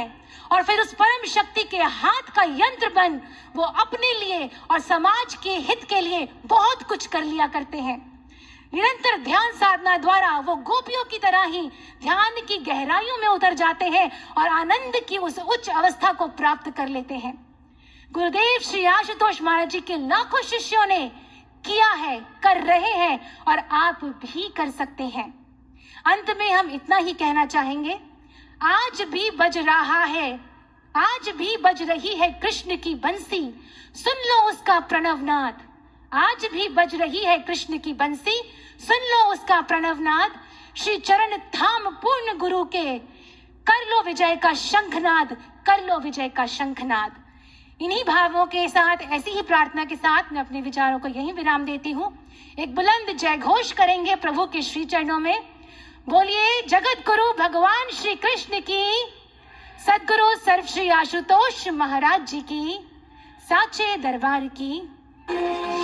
है और फिर उस परम शक्ति के हाथ का यंत्र बन वो अपने लिए और समाज के हित के लिए बहुत कुछ कर लिया करते हैं निरंतर ध्यान साधना द्वारा वो गोपियों की तरह ही ध्यान की गहराइयों में उतर जाते हैं और आनंद की उस उच्च अवस्था को प्राप्त कर लेते हैं गुरुदेव श्री आशुतोष महाराज जी के लाखों शिष्यों ने किया है कर रहे हैं और आप भी कर सकते हैं अंत में हम इतना ही कहना चाहेंगे आज भी बज रहा है आज भी बज रही है कृष्ण की बंसी सुन लो उसका प्रणवनाथ आज भी बज रही है कृष्ण की बंसी सुन लो उसका प्रणवनाद श्री चरण धाम पूर्ण गुरु के कर लो विजय का शंखनाद कर लो विजय का शंखनाद इन्हीं भावों के साथ ऐसी ही प्रार्थना के साथ मैं अपने विचारों को यही विराम देती हूँ एक बुलंद जय घोष करेंगे प्रभु के श्री चरणों में बोलिए जगत गुरु भगवान श्री कृष्ण की सदगुरु सर्व श्री आशुतोष महाराज जी की साचे दरबार की